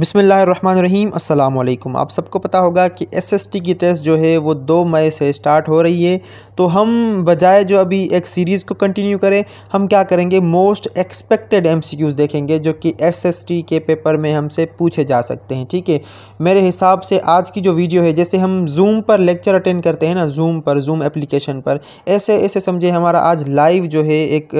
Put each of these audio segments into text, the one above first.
अस्सलाम अल्लाम आप सबको पता होगा कि एसएसटी की टेस्ट जो है वो दो मई से स्टार्ट हो रही है तो हम बजाय जो अभी एक सीरीज़ को कंटिन्यू करें हम क्या करेंगे मोस्ट एक्सपेक्टेड एमसीक्यूज़ देखेंगे जो कि एसएसटी के पेपर में हमसे पूछे जा सकते हैं ठीक है मेरे हिसाब से आज की जो वीडियो है जैसे हम जूम पर लेक्चर अटेंड करते हैं ना जूम पर जूम एप्लीकेशन पर ऐसे ऐसे समझे हमारा आज लाइव जो है एक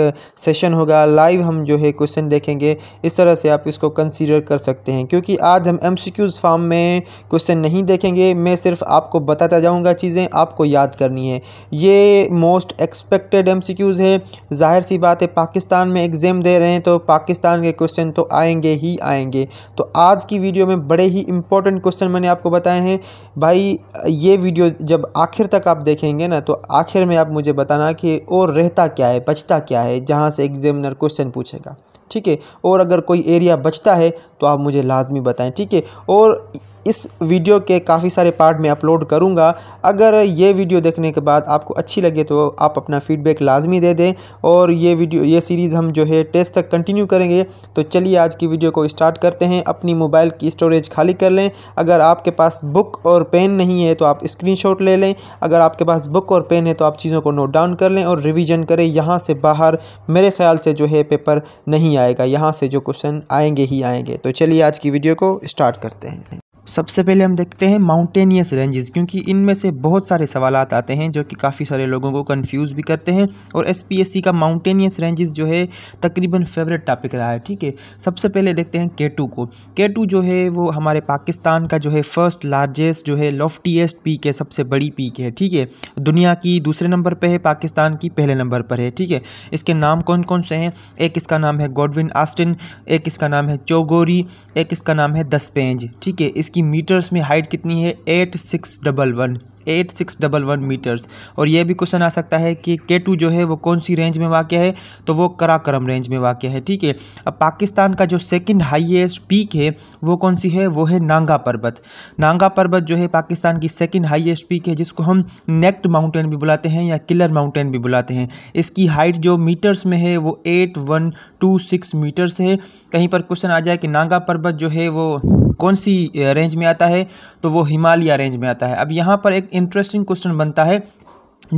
सेशन होगा लाइव हम जो है क्वेश्चन देखेंगे इस तरह से आप इसको कंसिडर कर सकते हैं क्योंकि कि आज हम एम फॉर्म में क्वेश्चन नहीं देखेंगे मैं सिर्फ आपको बताता जाऊँगा चीज़ें आपको याद करनी है ये मोस्ट एक्सपेक्टेड एम है जाहिर सी बात है पाकिस्तान में एग्ज़ाम दे रहे हैं तो पाकिस्तान के क्वेश्चन तो आएंगे ही आएंगे तो आज की वीडियो में बड़े ही इंपॉर्टेंट क्वेश्चन मैंने आपको बताए हैं भाई ये वीडियो जब आखिर तक आप देखेंगे ना तो आखिर में आप मुझे बताना कि और रहता क्या है बचता क्या है जहाँ से एग्जामिनर क्वेश्चन पूछेगा ठीक है और अगर कोई एरिया बचता है तो आप मुझे लाजमी बताएं ठीक है और इस वीडियो के काफ़ी सारे पार्ट में अपलोड करूँगा अगर ये वीडियो देखने के बाद आपको अच्छी लगे तो आप अपना फीडबैक लाजमी दे दें और ये वीडियो ये सीरीज़ हम जो है टेस्ट तक कंटिन्यू करेंगे तो चलिए आज की वीडियो को स्टार्ट करते हैं अपनी मोबाइल की स्टोरेज खाली कर लें अगर आपके पास बुक और पेन नहीं है तो आप स्क्रीन ले लें अगर आपके पास बुक और पेन है तो आप चीज़ों को नोट डाउन कर लें और रिविजन करें यहाँ से बाहर मेरे ख्याल से जो है पेपर नहीं आएगा यहाँ से जो क्वेश्चन आएंगे ही आएंगे तो चलिए आज की वीडियो को स्टार्ट करते हैं सबसे पहले हम देखते हैं माउंटेनियस रेंजेस क्योंकि इनमें से बहुत सारे सवाल आते हैं जो कि काफ़ी सारे लोगों को कंफ्यूज भी करते हैं और एसपीएससी का माउंटेनियस रेंजेस जो है तकरीबन फेवरेट टॉपिक रहा है ठीक है सबसे पहले देखते हैं के को के जो है वो हमारे पाकिस्तान का जो है फर्स्ट लार्जेस्ट जो है लॉफ्टीएस्ट पीक है सबसे बड़ी पीक है ठीक है दुनिया की दूसरे नंबर पर है पाकिस्तान की पहले नंबर पर है ठीक है इसके नाम कौन कौन से हैं एक इसका नाम है गॉडविन आस्टिन एक इसका नाम है चौगोरी एक इसका नाम है दसपेंज ठीक है इसकी इसकी मीटर्स में हाइट कितनी है eight six double one eight six double one metres और यह भी क्वेश्चन आ सकता है कि के टू जो है वो कौन सी रेंज में वाक़ है तो वो कराकरम रेंज में वाक़ है ठीक है अब पाकिस्तान का जो सेकंड हाईएस्ट पीक है वो कौन सी है वो है नांगा पर्वत नांगा पर्वत जो है पाकिस्तान की सेकंड हाईएस्ट पीक है जिसको हम नेक्ट माउंटेन भी बुलाते हैं या किलर माउंटेन भी बुलाते हैं इसकी हाइट जो मीटर्स में है वो eight one two six metres है कहीं पर क्वेश्चन आ जाए कि नांगा पर्वत जो है वो कौन सी रेंज में आता है तो वो हिमालय रेंज में आता है अब यहाँ पर एक इंटरेस्टिंग क्वेश्चन बनता है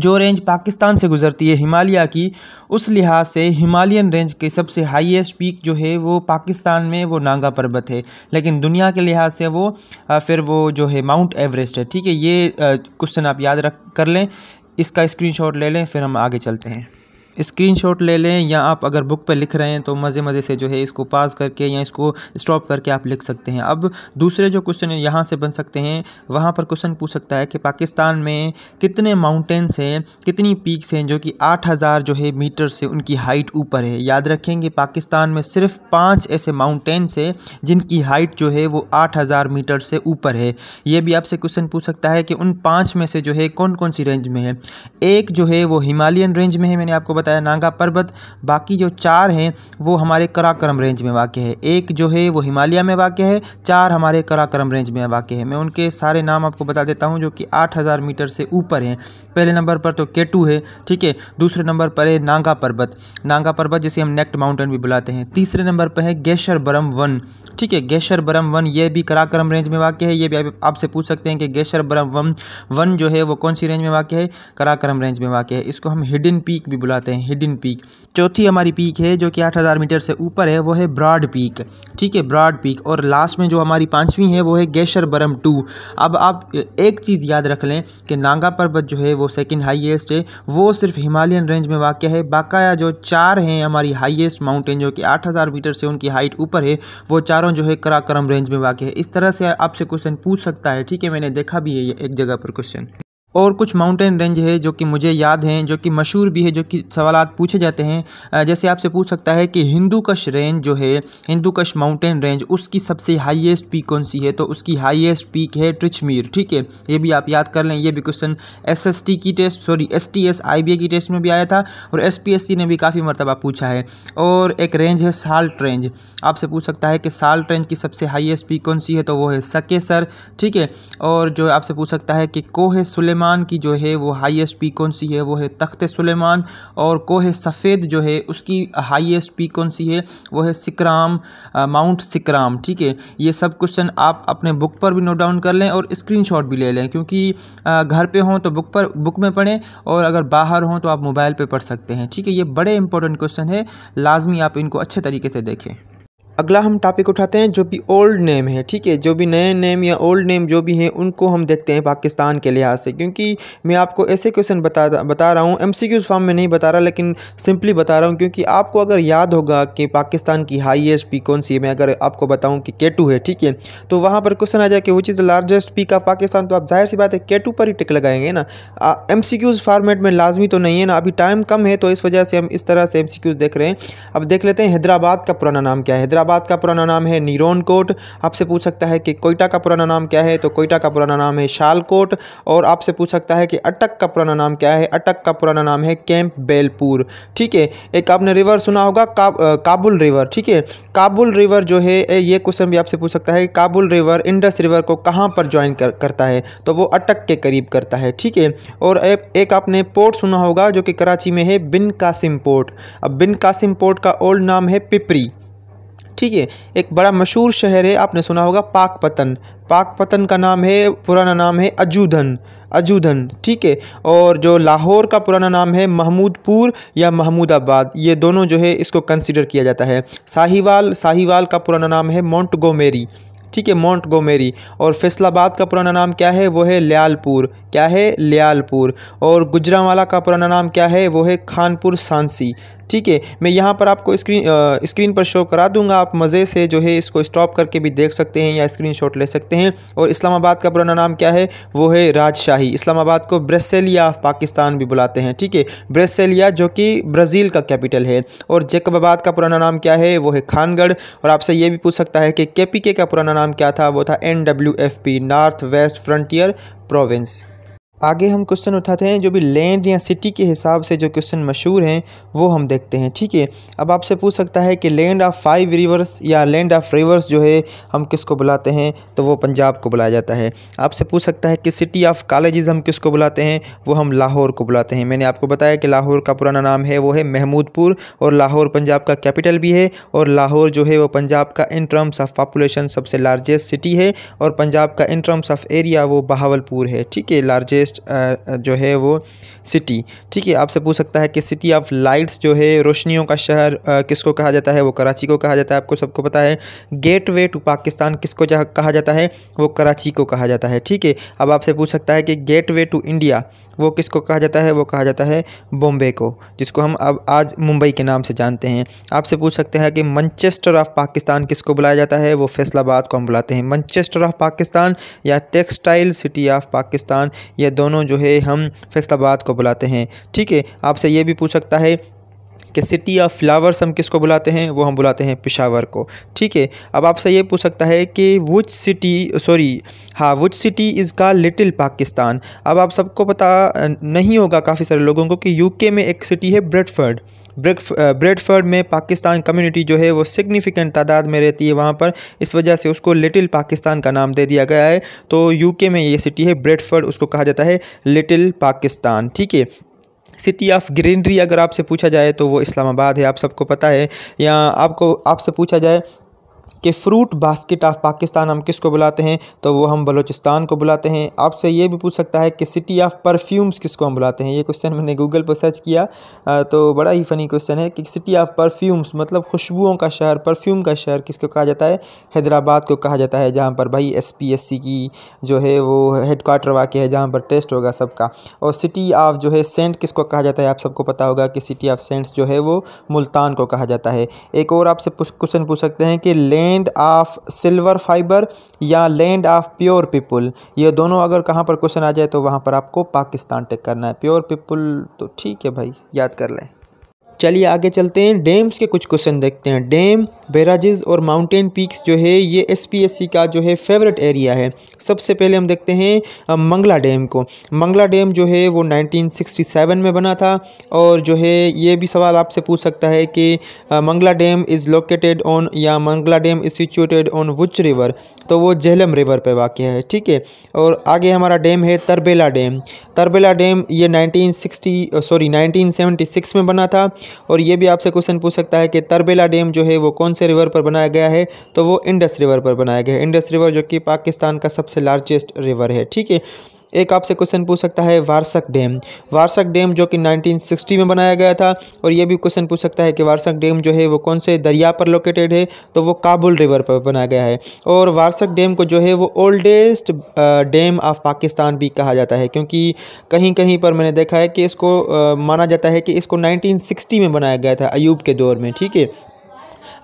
जो रेंज पाकिस्तान से गुजरती है हिमालय की उस लिहाज से हिमालयन रेंज के सबसे हाईएस्ट पीक जो है वो पाकिस्तान में वो नांगा पर्वत है लेकिन दुनिया के लिहाज से वो फिर वो जो है माउंट एवरेस्ट है ठीक है ये क्वेश्चन आप याद रख कर लें इसका स्क्रीनशॉट ले लें फिर हम आगे चलते हैं स्क्रीनशॉट ले लें या आप अगर बुक पर लिख रहे हैं तो मज़े मज़े से जो है इसको पास करके या इसको स्टॉप करके आप लिख सकते हैं अब दूसरे जो क्वेश्चन यहाँ से बन सकते हैं वहाँ पर क्वेश्चन पूछ सकता है कि पाकिस्तान में कितने माउंटेन्स हैं कितनी पीक्स हैं जो कि आठ हज़ार जो है मीटर से उनकी हाइट ऊपर है याद रखेंगे पाकिस्तान में सिर्फ पाँच ऐसे माउंटेंस हैं जिनकी हाइट जो है वो आठ हज़ार मीटर से ऊपर है ये भी आपसे क्वेश्चन पूछ सकता है कि उन पाँच में से जो है कौन कौन सी रेंज में है एक जो है वो हिमालयन रेंज में है मैंने आपको बताया जाता है नांगा पर्वत बाकी जो चार हैं वो हमारे कराक्रम रेंज में वाक़ है एक जो है वो हिमालय में वाक़ है चार हमारे कराक्रम रेंज में वाक़ है मैं उनके सारे नाम आपको बता देता हूँ जो कि आठ हज़ार मीटर से ऊपर हैं पहले नंबर पर तो केटू है ठीक है दूसरे नंबर पर है नागा पर्वत नांगा पर्वत जिसे हम नेक्ट माउंटेन भी बुलाते हैं तीसरे नंबर पर है गैशर बरम वन ठीक है गैशर बरम वन ये भी कराक्रम रेंज में वाक्य है ये भी आपसे पूछ सकते हैं कि गैशर बरम वन वन जो है वो कौन सी रेंज में वाक्य है कराक्रम रेंज में वाक्य है इसको हम हिडन पीक भी बुलाते हैं हिडन पीक चौथी हमारी पीक है जो कि 8000 मीटर से ऊपर है वो है ब्रॉड पीक ठीक है ब्रॉड पीक और लास्ट में जो हमारी पाँचवीं है वो है गैशर बरम टू अब आप एक चीज़ याद रख लें कि नांगा पर्वत जो है वो सेकेंड हाइएस्ट है वो सिर्फ हिमालयन रेंज में वाक़ है बाकाया जो चार हैं हमारी हाइएस्ट माउंटेन जो कि आठ मीटर से उनकी हाइट ऊपर है वो चारों जो है कराक्रम रेंज में वाक़ है इस तरह से आपसे क्वेश्चन पूछ सकता है ठीक है मैंने देखा भी है ये एक जगह पर क्वेश्चन और कुछ माउंटेन रेंज है जो कि मुझे याद हैं जो कि मशहूर भी है जो कि सवाल पूछे जाते हैं जैसे आपसे पूछ सकता है कि हिंदू कश रेंज जो है हिंदू कश माउंटेन रेंज उसकी सबसे हाईएस्ट पीक कौन सी है तो उसकी हाईएस्ट पीक है ट्रिचमीर ठीक है ये भी आप याद कर लें ये भी क्वेश्चन एसएसटी की test sorry S T S I B A की टेस्ट में भी आया था और एस पी एस सी ने भी काफ़ी मरतबा पूछा है और एक रेंज है साल्ट रेंज आपसे पूछ सकता है कि साल्ट रेंज की सबसे हाईएस्ट पीक कौन सी है तो वो है सकेसर ठीक है और जो आपसे पूछ सकता है कि कोहे सुलेम सुलेमान की जो है वो हाईएस्ट पी कौन सी है वो है तख्त सुलेमान और कोह सफ़ेद जो है उसकी हाईएस्ट पीक कौन सी है वो है सिकराम माउंट सिकराम ठीक है ये सब क्वेश्चन आप अपने बुक पर भी नोट डाउन कर लें और स्क्रीनशॉट भी ले लें क्योंकि घर पे हों तो बुक पर बुक में पढ़ें और अगर बाहर हों तो आप मोबाइल पर पढ़ सकते हैं ठीक है ये बड़े इंपॉर्टेंट क्वेश्चन है लाजमी आप इनको अच्छे तरीके से देखें अगला हम टॉपिक उठाते हैं जो भी ओल्ड नेम है ठीक है जो भी नए नेम या ओल्ड नेम जो भी हैं उनको हम देखते हैं पाकिस्तान के लिहाज से क्योंकि मैं आपको ऐसे क्वेश्चन बता बता रहा हूँ एम सी क्यूज़ फॉर्म में नहीं बता रहा लेकिन सिंपली बता रहा हूँ क्योंकि आपको अगर याद होगा कि पाकिस्तान की हाइएस्ट पी कौन सी है मैं अगर आपको बताऊँ कि के टू है ठीक है तो वहाँ पर क्वेश्चन आ जाए कि which is the largest peak of Pakistan तो आप जाहिर सी बात है के टू पर ही टिक लगाएंगे ना एम सी क्यूज़ फार्मेट में लाजमी तो नहीं है ना अभी टाइम कम है तो इस वजह से हम इस तरह से एम सी क्यूज़ देख रहे हैं अब देख लेते हैं हैदराबाद का पुराना नाम क्या है हैदराबाद हैदराबाद का पुराना नाम है नीरोन कोट आपसे पूछ सकता है कि कोयटा का पुराना नाम क्या है तो कोयटा का पुराना नाम है शालकोट और आपसे पूछ सकता है कि अटक का पुराना नाम क्या है अटक का पुराना नाम है कैंप बेलपुर ठीक है एक आपने रिवर सुना होगा काबुल रिवर ठीक है काबुल रिवर जो है ये क्वेश्चन भी आपसे पूछ सकता है काबुल रिवर इंडस रिवर को कहाँ पर ज्वाइन कर, करता है तो वो अटक के करीब करता है ठीक है और एक आपने पोर्ट सुना होगा जो कि कराची में है बिन कासिम पोर्ट अब बिन कासिम पोर्ट का ओल्ड नाम है पिपरी ठीक है एक बड़ा मशहूर शहर है आपने सुना होगा पाकपतन पाकपतन का नाम है पुराना नाम है अजूधन अजूधन ठीक है और जो लाहौर का पुराना नाम है महमूदपुर या महमूदाबाद ये दोनों जो है इसको कंसिडर किया जाता है साहिवाल साहिवाल का पुराना नाम है मोंटगोमेरी ठीक है माउंट गोमेरी और फैसलाबाद का पुराना नाम क्या है वो है लियालपुर क्या है लियालपुर और गुजरावाला का पुराना नाम क्या है वो है खानपुर सांसी ठीक है मैं यहाँ पर आपको स्क्रीन स्क्रीन पर शो करा दूंगा आप मज़े से जो है इसको स्टॉप करके भी देख सकते हैं या स्क्रीन ले सकते हैं और इस्लामाबाद का पुराना नाम क्या है वो है राजशाही इस्लामाबाद को ब्रेसेलिया ऑफ पाकिस्तान भी बुलाते हैं ठीक है ब्रेसेलिया जो कि ब्राज़ील का कैपिटल है और जैकबाबाद का पुराना नाम क्या है वो है खानगढ़ और आपसे ये भी पूछ सकता है कि के का पुराना नाम क्या था वो था N north west frontier province आगे हम क्वेश्चन उठाते हैं जो भी लैंड या सिटी के हिसाब से जो क्वेश्चन मशहूर हैं वो हम देखते हैं ठीक है अब आपसे पूछ सकता है कि लैंड ऑफ फाइव रिवर्स या लैंड ऑफ रिवर्स जो है हम किसको बुलाते हैं तो वो पंजाब को बुलाया जाता है आपसे पूछ सकता है कि सिटी ऑफ कॉलेजेस हम किसको बुलाते हैं वो हम लाहौर को बुलाते हैं मैंने आपको बताया कि लाहौर का पुराना नाम है वो है महमूदपुर और लाहौर पंजाब का कैपिटल भी है और लाहौर जो है वो पंजाब का इन टर्म्स ऑफ पॉपुलेशन सबसे लार्जेस्ट सिटी है और पंजाब का इन टर्म्स ऑफ एरिया वो बहावलपुर है ठीक है लार्जेस्ट बिगेस्ट uh, uh, जो है वो सिटी ठीक है आपसे पूछ सकता है कि सिटी ऑफ लाइट्स जो है रोशनियों का शहर uh, किसको कहा जाता है वो कराची को कहा जाता है आपको सबको पता है गेट वे टू पाकिस्तान किसको कहा जाता है वो कराची को कहा जाता है ठीक है अब आपसे पूछ सकता है कि गेट वे टू इंडिया वो किसको कहा जाता है वो कहा जाता है बॉम्बे को जिसको हम अब आज मुंबई के नाम से जानते हैं आपसे पूछ सकते हैं कि मंचेस्टर ऑफ पाकिस्तान किसको बुलाया जाता है वो फैसलाबाद को हम बुलाते हैं मंचेस्टर ऑफ पाकिस्तान या टेक्सटाइल सिटी ऑफ पाकिस्तान ये दोनों जो है हम फैसलाबाद को बुलाते हैं ठीक है आपसे ये भी पूछ सकता है कि सिटी ऑफ फ्लावर्स हम किसको बुलाते हैं वो हम बुलाते हैं पिशावर को ठीक है अब आपसे ये पूछ सकता है कि वुच सिटी सॉरी हाँ वुच सिटी इज़ का लिटिल पाकिस्तान अब आप सबको पता नहीं होगा काफ़ी सारे लोगों को कि यूके में एक सिटी है ब्रेडफर्ड ब्रेडफर्ड में पाकिस्तान कम्युनिटी जो है वो सिग्निफिकेंट तादाद में रहती है वहाँ पर इस वजह से उसको लिटिल पाकिस्तान का नाम दे दिया गया है तो यूके में ये सिटी है ब्रेडफर्ड उसको कहा जाता है लिटिल पाकिस्तान ठीक है सिटी ऑफ ग्रीनरी अगर आपसे पूछा जाए तो वो इस्लामाबाद है आप सबको पता है या आपको आपसे पूछा जाए कि फ़्रूट बास्केट ऑफ पाकिस्तान हम किस को बुलाते हैं तो वो हम बलूचिस्तान को बुलाते हैं आपसे ये भी पूछ सकता है कि सिटी ऑफ परफ्यूम्स किसको हम बुलाते हैं ये क्वेश्चन मैंने गूगल पर सर्च किया तो बड़ा ही फ़नी क्वेश्चन है कि सिटी ऑफ परफ्यूम्स मतलब खुशबुओं का शहर परफ्यूम का शहर किसको कहा जाता है हैदराबाद को कहा जाता है जहाँ पर भाई एस की जो है वो क्वार्टर वाक़ है जहाँ पर टेस्ट होगा सबका और सिटी ऑफ जो है सेंट किसको कहा जाता है आप सबको पता होगा कि सिटी ऑफ सेंट्स जो है वो मुल्तान को कहा जाता है एक और आपसे क्वेश्चन पूछ सकते हैं कि land land of silver fibre या लैंड ऑफ प्योर पीपल ये दोनों अगर कहाँ पर क्वेश्चन आ जाए तो वहाँ पर आपको पाकिस्तान टेक करना है प्योर पीपल तो ठीक है भाई याद कर लें चलिए आगे चलते हैं डैम्स के कुछ क्वेश्चन देखते हैं डैम बैराजेस और माउंटेन पीक्स जो है ये एसपीएससी का जो है फेवरेट एरिया है सबसे पहले हम देखते हैं मंगला डैम को मंगला डैम जो है वो 1967 में बना था और जो है ये भी सवाल आपसे पूछ सकता है कि Mangla dam is located on या Mangla dam is situated on which river तो वो झेलम रिवर पर वाक़ है ठीक है और आगे हमारा डैम है तरबेला डैम तरबेला डैम ये 1960 सॉरी 1976 में बना था और ये भी आपसे क्वेश्चन पूछ सकता है कि तरबेला डैम जो है वो कौन से रिवर पर बनाया गया है तो वो इंडस रिवर पर बनाया गया है इंडस रिवर जो कि पाकिस्तान का सबसे लार्जेस्ट रिवर है ठीक है एक आपसे क्वेश्चन पूछ सकता है वारसक डैम वारसक डैम जो कि 1960 में बनाया गया था और ये भी क्वेश्चन पूछ सकता है कि वारसक डैम जो है वो कौन से दरिया पर लोकेटेड है तो वो काबुल रिवर पर बनाया गया है और वारसक डैम को जो है वो ओल्डेस्ट डैम ऑफ पाकिस्तान भी कहा जाता है क्योंकि कहीं कहीं पर मैंने देखा है कि इसको माना जाता है कि इसको नाइनटीन में बनाया गया था अयूब के दौर में ठीक है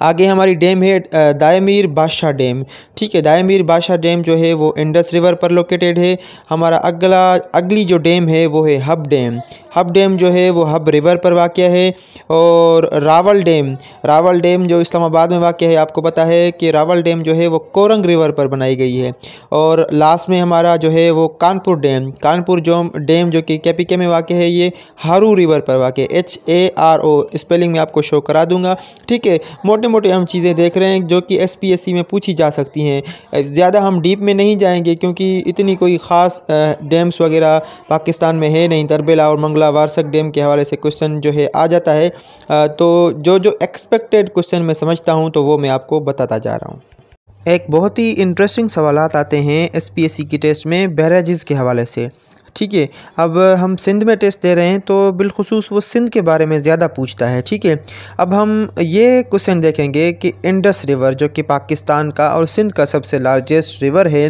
आगे हमारी डैम है दायमीर बादशाह डैम ठीक है दायमीर बादशाह डैम जो है वो इंडस रिवर पर लोकेटेड है हमारा अगला अगली जो डैम है वो है हब डैम हब डैम जो है वो हब रिवर पर वाक़ है और रावल डैम रावल डैम जो इस्लामाबाद में वाक़ है आपको पता है कि रावल डैम जो है वो कोरंग रिवर पर बनाई गई है और लास्ट में हमारा जो है वो कानपुर डैम कानपुर जो डैम जो कि के में वाक़ है ये हारू रिवर पर वाक़ है H A R O spelling में आपको शो करा दूँगा ठीक है मोटे मोटे हम चीज़ें देख रहे हैं जो कि एस पी एस सी में पूछी जा सकती हैं ज़्यादा हम डीप में नहीं जाएँगे क्योंकि इतनी कोई ख़ास डैम्स वगैरह पाकिस्तान में है नहीं तरबेला और मंगला अगला वारसक डैम के हवाले से क्वेश्चन जो है आ जाता है तो जो जो एक्सपेक्टेड क्वेश्चन मैं समझता हूँ तो वो मैं आपको बताता जा रहा हूँ एक बहुत ही इंटरेस्टिंग सवाल आते हैं एस की टेस्ट में बैराजिज़ के हवाले से ठीक है अब हम सिंध में टेस्ट दे रहे हैं तो बिलखसूस वो सिंध के बारे में ज़्यादा पूछता है ठीक है अब हम ये क्वेश्चन देखेंगे कि इंडस रिवर जो कि पाकिस्तान का और सिंध का सबसे लार्जेस्ट रिवर है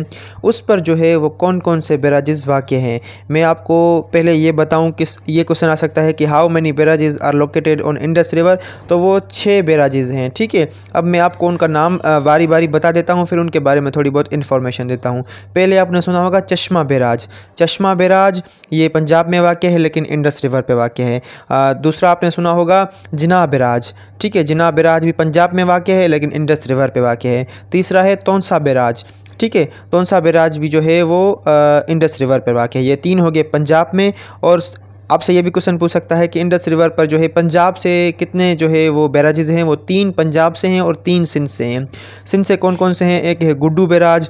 उस पर जो है वो कौन कौन से बैराजेस वाक़ हैं मैं आपको पहले ये बताऊँ कि ये क्वेश्चन आ सकता है कि how many barrages are located on Indus river तो वो छः बैराजेस हैं ठीक है अब मैं आपको उनका नाम बारी बारी बता देता हूँ फिर उनके बारे में थोड़ी बहुत इन्फॉर्मेशन देता हूँ पहले आपने सुना होगा चश्मा बराज चश्मा बराज राज ये पंजाब में वाक़ है लेकिन इंडस रिवर पे वाक़ है आ, दूसरा आपने सुना होगा जिना बिराज ठीक है जिना बिराज भी पंजाब में वाक़ है लेकिन इंडस रिवर पे वाक़ है तीसरा है तौनसा बिराज ठीक है तौनसा बिराज भी जो है वो आ, इंडस रिवर पर वाक़ है ये तीन हो गए पंजाब में और आपसे ये भी क्वेश्चन पूछ सकता है कि इंडस रिवर पर जो है पंजाब से कितने जो है वो बैराजेज़ हैं वो तीन पंजाब से हैं और तीन सिंध से हैं सिंध से कौन कौन से हैं एक है गुड्डू बैराज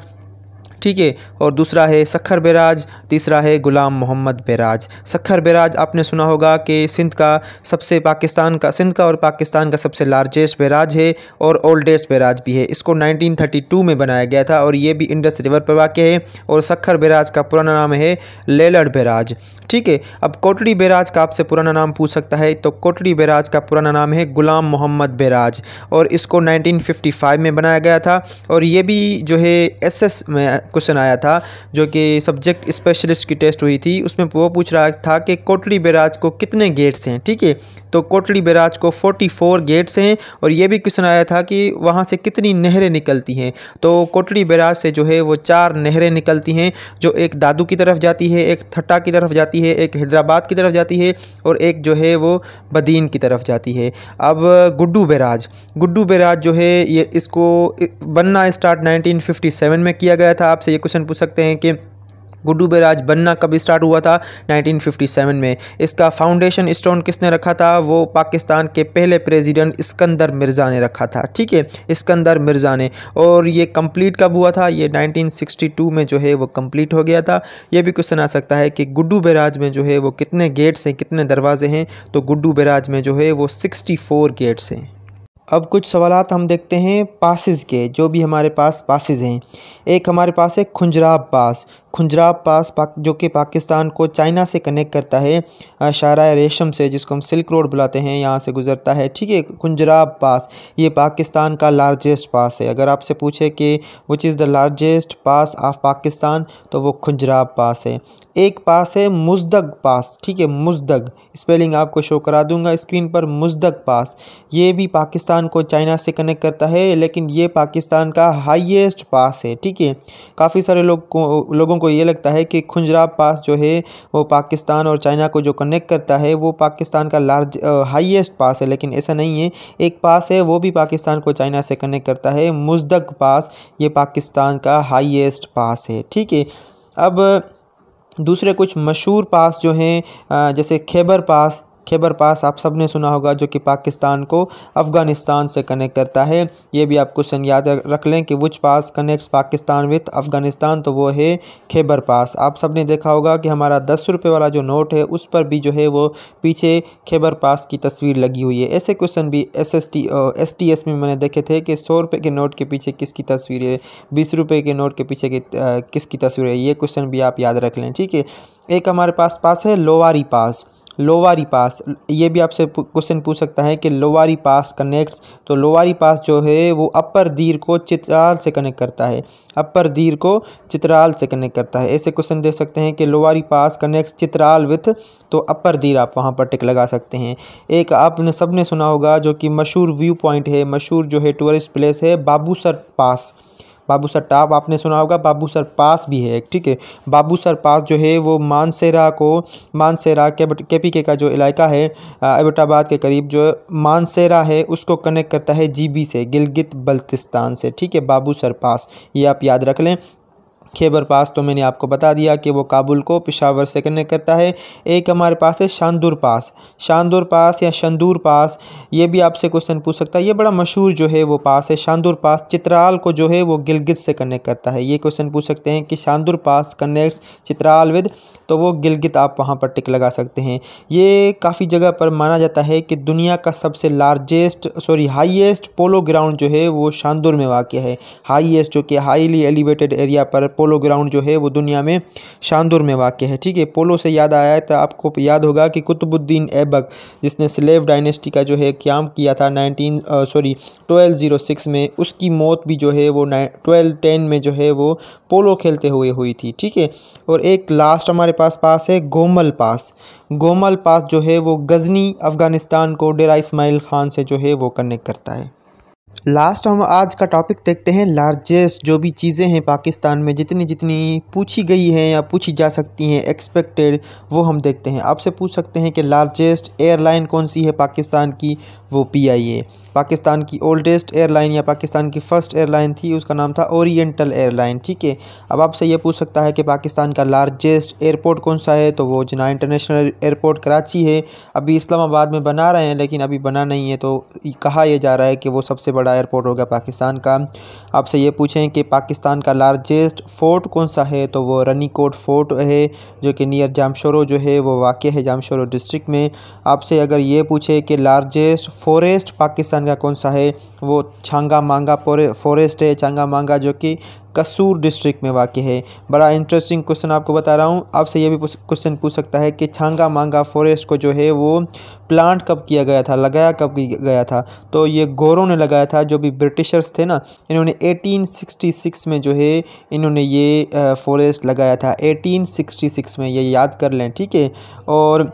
ठीक है और दूसरा है सखर बराज तीसरा है गुलाम मोहम्मद बराज सखर बराज आपने सुना होगा कि सिंध का सबसे पाकिस्तान का सिंध का और पाकिस्तान का सबसे लार्जेस्ट बैराज है और ओल्डेस्ट बैराज भी है इसको 1932 में बनाया गया था और ये भी इंडस रिवर पर वाक़ है और सखर बराज का पुराना नाम है लेलड़ बराज ठीक है अब कोटड़ी बैराज का आपसे पुराना नाम पूछ सकता है तो कोटड़ी बराज का पुराना नाम है गुलाम मोहम्मद बराज और इसको 1955 में बनाया गया था और ये भी जो है एसएस में क्वेश्चन आया था जो कि सब्जेक्ट स्पेशलिस्ट की टेस्ट हुई थी उसमें वो पूछ रहा था कि कोटली बैराज को कितने गेट्स हैं ठीक है तो कोटली बैराज को 44 गेट्स हैं और ये भी क्वेश्चन आया था कि वहाँ से कितनी नहरें निकलती हैं तो कोटली बैराज से जो है वो चार नहरें निकलती हैं जो एक दादू की तरफ जाती है एक थट्टा की तरफ जाती है एक हैदराबाद की तरफ जाती है और एक जो है वो बदीन की तरफ जाती है अब गुड्डू बैराज गुड्डू बैराज जो है ये इसको बनना स्टार्ट नाइनटीन में किया गया था आपसे ये क्वेश्चन पूछ सकते हैं कि गुड्डू बैराज बनना कब स्टार्ट हुआ था 1957 में इसका फाउंडेशन स्टोन किसने रखा था वो पाकिस्तान के पहले प्रेसिडेंट इस्कंदर मिर्ज़ा ने रखा था ठीक है इस्कंदर मिर्ज़ा ने और ये कंप्लीट कब हुआ था ये 1962 में जो है वो कंप्लीट हो गया था ये भी क्वेश्चन आ सकता है कि गुड्डू बैराज में जो है वो कितने गेट्स हैं कितने दरवाजे हैं तो गुड्डू बैराज में जो है वो सिक्सटी गेट्स हैं अब कुछ सवाल हम देखते हैं पासिस के जो भी हमारे पास पासिस हैं एक हमारे पास है खुंजराब पास खुंजराब पास पाक, जो कि पाकिस्तान को चाइना से कनेक्ट करता है शारा रेशम से जिसको हम सिल्क रोड बुलाते हैं यहाँ से गुजरता है ठीक है खुंजराब पास ये पाकिस्तान का लार्जेस्ट पास है अगर आपसे पूछे कि which is the largest pass of Pakistan तो वो खुंजराब पास है एक पास है मुजदग पास ठीक है मुजदग स्पेलिंग आपको शो करा दूंगा स्क्रीन पर मुजदग पास ये भी पाकिस्तान पाकिस्तान को चाइना से कनेक्ट करता है लेकिन ये पाकिस्तान का हाईएस्ट पास है ठीक है काफ़ी सारे लोग को लोगों को ये लगता है कि खुंजरा पास जो है वो पाकिस्तान और चाइना को जो कनेक्ट करता है वो पाकिस्तान का लार्ज हाईएस्ट पास है लेकिन ऐसा नहीं है एक पास है वो भी पाकिस्तान को चाइना से कनेक्ट करता है मुजदक पास ये पाकिस्तान का हाइएस्ट पास है ठीक है अब दूसरे कुछ मशहूर पास जो हैं जैसे खैबर पास खैबर पास आप सब ने सुना होगा जो कि पाकिस्तान को अफ़गानिस्तान से कनेक्ट करता है ये भी आप क्वेश्चन याद रख लें कि which pass connect Pakistan with Afghanistan तो वो है खैबर पास आप सब ने देखा होगा कि हमारा दस रुपये वाला जो नोट है उस पर भी जो है वो पीछे खैबर पास की तस्वीर लगी हुई है ऐसे क्वेश्चन भी S S T S T S में मैंने देखे थे कि सौ रुपये के नोट के पीछे किसकी तस्वीर है बीस रुपये के नोट के पीछे किसकी तस्वीर है ये क्वेश्चन भी आप याद रख लें ठीक है एक हमारे पास पास है लोवारी पास लोवारी पास ये भी आपसे क्वेश्चन पूछ सकता है कि लोवारी पास कनेक्ट्स तो लोवारी पास जो है वो अपर दीर को चित्राल से कनेक्ट करता है अपर दीर को चित्राल से कनेक्ट करता है ऐसे क्वेश्चन दे सकते हैं कि Lowari pass connects Chitral with तो अपर दीर आप वहाँ पर टिक लगा सकते हैं एक आपने सबने सुना होगा जो कि मशहूर व्यू पॉइंट है मशहूर जो है टूरिस्ट प्लेस है Babusar pass Babusar top आपने सुना होगा बाबू सर पास भी है ठीक है बाबू सर पास जो है वो मानसेरा को मानसेरा के के पी के का जो इलाका है एबटाबाद के करीब जो मानसेरा है उसको कनेक्ट करता है जीबी से गिलगित बल्तिस्तान से ठीक है बाबू सर पास ये आप याद रख लें खैबर पास तो मैंने आपको बता दिया कि वो काबुल को पिशावर से कनेक्ट करता है एक हमारे पास है शानदुर पास शानदुर पास या शंदूर पास ये भी आपसे क्वेश्चन पूछ सकता है ये बड़ा मशहूर जो है वो पास है शानदुर पास चित्राल को जो है वो गिलगित से कनेक्ट करता है ये क्वेश्चन पूछ सकते हैं कि Shandur pass connect Chitral with तो वो गिलगित आप वहाँ पर टिक लगा सकते हैं ये काफ़ी जगह पर माना जाता है कि दुनिया का सबसे largest sorry highest polo ground जो है वो शानदुर में वाक़ है हाईएस्ट जो कि हाईली एलिवेटेड एरिया पर पोलो पोलो ग्राउंड जो है वो दुनिया में शानदुर में वाक़ है ठीक है पोलो से याद आया तो आपको याद होगा कि कुतुबुद्दीन ऐबक जिसने स्लेव डायनेस्टी का जो है क्याम किया था nineteen sorry twelve zero six में उसकी मौत भी जो है वो ट्वेल्व टेन में जो है वो पोलो खेलते हुए हुई थी ठीक है और एक लास्ट हमारे पास पास है गोमल पास गोमल पास जो है वो गज़नी अफ़गानिस्तान को डेरा इसमाइल ख़ान से जो है वो कनेक्ट करता है लास्ट हम आज का टॉपिक देखते हैं लार्जेस्ट जो भी चीज़ें हैं पाकिस्तान में जितनी जितनी पूछी गई हैं या पूछी जा सकती हैं एक्सपेक्टेड वो हम देखते हैं आपसे पूछ सकते हैं कि लार्जेस्ट एयरलाइन कौन सी है पाकिस्तान की वो पी आई ए पाकिस्तान की ओल्डेस्ट एयरलाइन या पाकिस्तान की फ़र्स्ट एयरलाइन थी उसका नाम था ओरिएंटल एयरलाइन ठीक है अब आपसे ये पूछ सकता है कि पाकिस्तान का लार्जेस्ट एयरपोर्ट कौन सा है तो वो जना इंटरनेशनल एयरपोर्ट कराची है अभी इस्लामाबाद में बना रहे हैं लेकिन अभी बना नहीं है तो कहा यह जा रहा है कि वो सबसे बड़ा एयरपोर्ट होगा पाकिस्तान का आपसे ये पूछें कि पाकिस्तान का लार्जेस्ट फोर्ट कौन सा है तो वो रनीकोट फोर्ट है जो कि नियर जामशोरो जो है वो वाक़ है जामशोरो डिस्ट्रिक्ट में आपसे अगर ये पूछे कि लार्जेस्ट फॉरेस्ट पाकिस्तान का कौन सा है वो छांगा मांगा फॉरेस्ट है छांगा मांगा जो कि कसूर डिस्ट्रिक्ट में वाक़ है बड़ा इंटरेस्टिंग क्वेश्चन आपको बता रहा हूँ आपसे ये भी क्वेश्चन पूछ सकता है कि छांगा मांगा फॉरेस्ट को जो है वो प्लांट कब किया गया था लगाया कब गया था तो ये गोरों ने लगाया था जो भी ब्रिटिशर्स थे ना इन्होंने 1866 में जो है इन्होंने ये फॉरेस्ट लगाया था 1866 में ये याद कर लें ठीक है और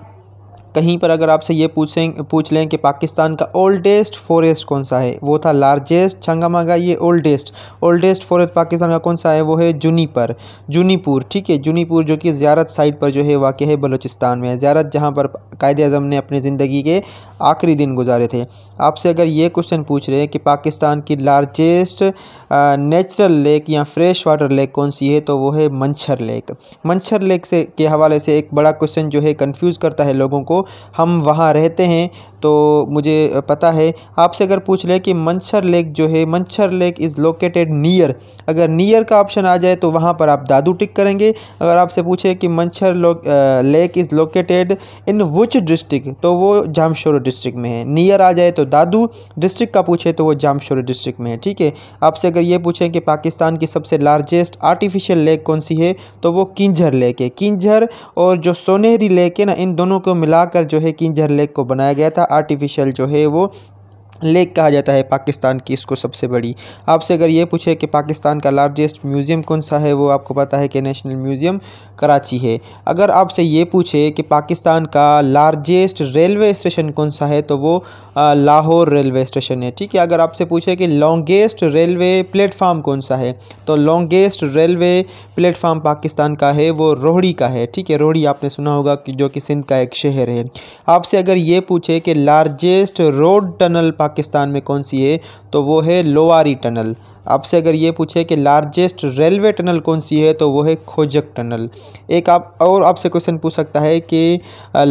कहीं पर अगर आपसे ये पूछें पूछ लें कि पाकिस्तान का ओल्डेस्ट फॉरेस्ट कौन सा है वो था लार्जेस्ट छंगामागा ये ओल्डेस्ट ओल्डेस्ट फॉरेस्ट पाकिस्तान का कौन सा है वो है जुनीपर जुनीपुर ठीक है जुनीपुर जो कि ज़्यारत साइड पर जो है वाक़ है बलोचिस्तान में ज़्यारत जहाँ पर कायद अजम ने अपनी ज़िंदगी के आखिरी दिन गुजारे थे आपसे अगर ये क्वेश्चन पूछ रहे हैं कि पाकिस्तान की लार्जेस्ट नेचुरल लेक या फ्रेश वाटर लेक कौन सी है तो वो है मंछर लेक मंछर लेक से के हवाले से एक बड़ा क्वेश्चन जो है कन्फ्यूज़ करता है लोगों को हम वहाँ रहते हैं तो मुझे पता है आपसे अगर पूछ ले कि मंचर लेक जो है Manchar lake is located near अगर नियर का ऑप्शन आ जाए तो वहाँ पर आप दादू टिक करेंगे अगर आपसे पूछे कि मंचर लो, lake is located in which district तो वो जामशोर डिस्ट्रिक्ट में है नियर आ जाए तो दादू डिस्ट्रिक्ट का पूछे तो वो जामशोर डिस्ट्रिक्ट में है ठीक है आपसे अगर ये पूछें कि पाकिस्तान की सबसे लार्जेस्ट आर्टिफिशियल लेक कौन सी है तो वो किंजर लेक है किंजर और जो सोनेहरी लेक है ना इन दोनों को मिलाकर जो है किंजर लेक को बनाया गया था आर्टिफिशियल जो है वो लेक कहा जाता है पाकिस्तान की इसको सबसे बड़ी आपसे अगर ये पूछे कि पाकिस्तान का लार्जेस्ट म्यूज़ियम कौन सा है वो आपको पता है कि नेशनल म्यूज़ियम कराची है अगर आपसे ये पूछे कि पाकिस्तान का लार्जेस्ट रेलवे स्टेशन कौन सा है तो वो लाहौर रेलवे स्टेशन है ठीक है अगर आपसे पूछे कि लॉन्गेस्ट रेलवे प्लेटफार्म कौन सा है तो लॉन्गेस्ट रेलवे प्लेटफार्म पाकिस्तान का है वो रोहड़ी का है ठीक है रोहड़ी आपने सुना होगा कि जो कि सिंध का एक शहर है आपसे अगर ये पूछे कि लार्जेस्ट रोड टनल पाकिस्तान में कौन सी है तो वो है लोवारी टनल आपसे अगर ये पूछे कि लार्जेस्ट रेलवे टनल कौन सी है तो वो है खोजक टनल एक आप और आपसे क्वेश्चन पूछ सकता है कि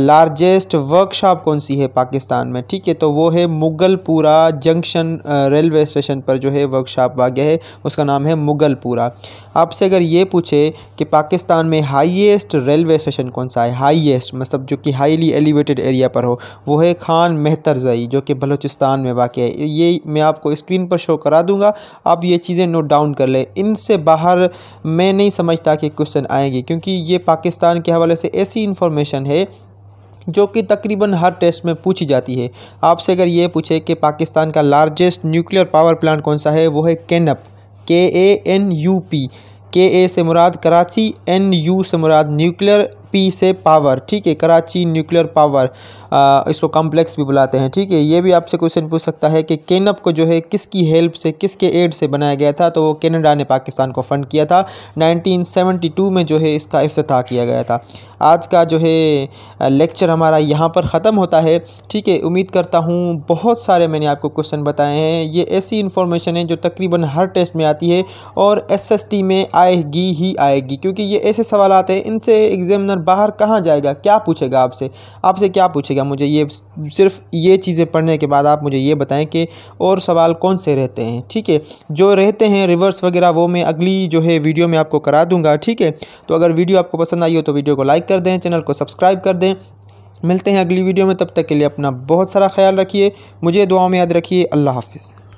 लार्जेस्ट वर्कशॉप कौन सी है पाकिस्तान में ठीक है तो वो है मुगलपुरा जंक्शन रेलवे स्टेशन पर जो है वर्कशॉप वाग्य है उसका नाम है मुगलपुरा आपसे अगर ये पूछे कि पाकिस्तान में हाईएस्ट रेलवे स्टेशन कौन सा है हाईएस्ट मतलब जो कि हाईली एलिवेटेड एरिया पर हो वो है खान मेहतरजई जो कि बलूचिस्तान में वाक़ है ये मैं आपको स्क्रीन पर शो करा दूंगा आप ये चीज़ें नोट डाउन कर लें इनसे बाहर मैं नहीं समझता कि क्वेश्चन आएंगे क्योंकि ये पाकिस्तान के हवाले से ऐसी इन्फॉर्मेशन है जो कि तकरीबन हर टेस्ट में पूछी जाती है आपसे अगर ये पूछे कि पाकिस्तान का लार्जेस्ट न्यूक्लियर पावर प्लांट कौन सा है वो है केनप के ए एन यू पी के ए से मुराद कराची एन यू से मुराद न्यूक्लियर पी से पावर ठीक है कराची न्यूक्लियर पावर आ, इसको कॉम्प्लेक्स भी बुलाते हैं ठीक है ये भी आपसे क्वेश्चन पूछ सकता है कि केनप को जो है किसकी हेल्प से किसके एड से बनाया गया था तो वो कैनेडा ने पाकिस्तान को फंड किया था 1972 में जो है इसका अफ्तः किया गया था आज का जो है लेक्चर हमारा यहाँ पर ख़त्म होता है ठीक है उम्मीद करता हूँ बहुत सारे मैंने आपको क्वेश्चन बताए हैं ये ऐसी इन्फॉर्मेशन है जो तकरीबन हर टेस्ट में आती है और एस में आएगी ही आएगी क्योंकि ये ऐसे सवाल आते हैं इनसे एग्जामिनर बाहर कहाँ जाएगा क्या पूछेगा आपसे आपसे क्या पूछेगा मुझे ये सिर्फ ये चीज़ें पढ़ने के बाद आप मुझे ये बताएं कि और सवाल कौन से रहते हैं ठीक है जो रहते हैं रिवर्स वगैरह वो मैं अगली जो है वीडियो में आपको करा दूंगा ठीक है तो अगर वीडियो आपको पसंद आई हो तो वीडियो को लाइक कर दें चैनल को सब्सक्राइब कर दें मिलते हैं अगली वीडियो में तब तक के लिए अपना बहुत सारा ख्याल रखिए मुझे दुआ में याद रखिए अल्लाह हाफिज़